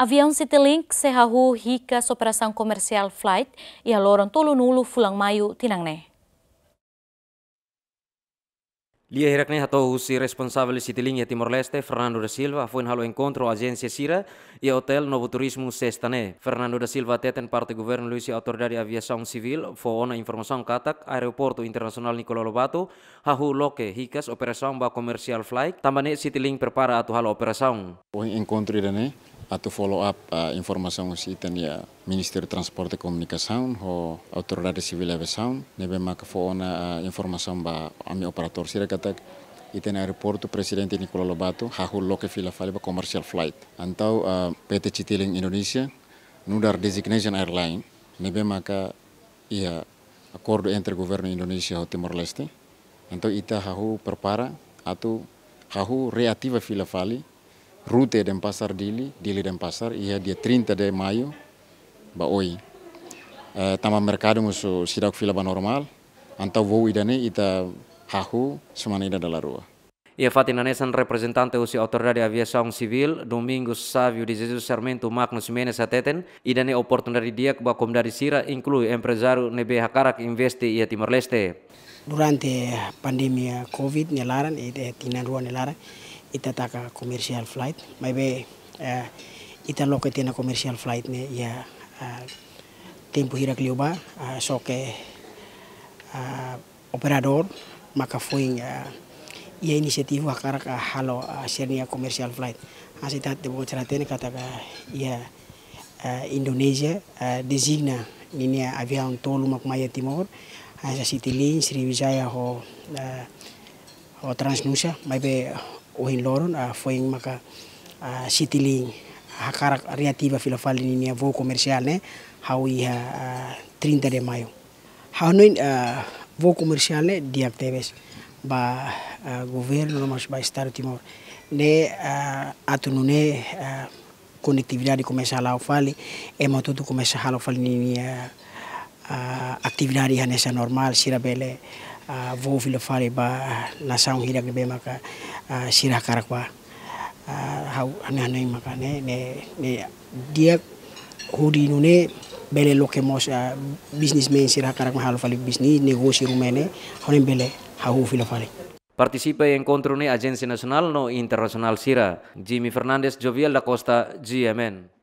Avião Citylink serrahu hika operação comercial flight ia e aloron tolo nulo fulang mayu tinangne. Lia Hirakne hatou si responsável Citylink e Timor-Leste, Fernando da Silva, foi halu encontro a Sira e hotel Novo Turismo Sestane. Fernando da Silva teten parte governo Luís e autoridade de civil, foi na informação katak aeroporto internasional Nicolau Lobato, hahu loke hikas operação ba comercial flight, tambane Citylink prepara atu halu operação. O encontro irane, atau follow up uh, informasi yang se tenia ya Minister Transporte Komunikasi Comunicação ho Autoridade Civil Aviação nebe maka uh, informasi yang ba ami operator sira katak iten Presiden Presidente Nicolau Lobato hahul loke fila file ba commercial flight antau uh, PT Citilink Indonesia nudar designation airline nebe maka ia acordo entre governo Indonesia ho Timor Leste atau ita hahu prepara atau hahu reaktif fila rute dan pasar dili, dili dan pasar, ia dia 30 de maio, ba oi. Uh, eh, tama mercado musu sidak fila ba normal, antau voo idane ita hahu semana ida dalla rua. Ia Fatina nanesan representante usi autorità di aviação civil, Domingo Savio di Jesus Sarmento Magnus Menes Ateten, idane oportunidade dia ba di sira inclui empresário nebe hakarak investi ia Timor Leste. Durante pandemia Covid nelaran, ida tina rua nelaran, ita taka commercial flight may be uh, eh, ita loke tena commercial flight ne ya uh, tempo hirak lioba uh, eh, soke uh, operador maka foi uh, ia inisiatif hakara ka halo uh, sernia commercial flight asita de bocara tene kata ka ia uh, Indonesia uh, designa ninia ya avion tolu maya timor asa sitilin sriwijaya ho uh, ho transnusa mai be ohin loron a ah, foin maka a ah, sitiling hakarak ah, riativa filafali ni nia vo comercial ne eh, hau iha 30 de maio hau noin vo comercial ne eh, diak tebes ba governo mas ba estado timor ne atunune conectividade começa lá o fale e matuto começa a fale ni nia atividade nessa normal sirabele Ah, vou vila fale ba lasang hidak be maka ah, sirah karak ba ah, hau ane ane maka ne ne ne dia hudi nune bele loke mos uh, men sirah karak mahal fale bisnis negosi rumene hone bele hau vila fale Participa en controne Agencia Nacional no Internacional Sira, Jimmy Fernández Jovial da Costa, GMN.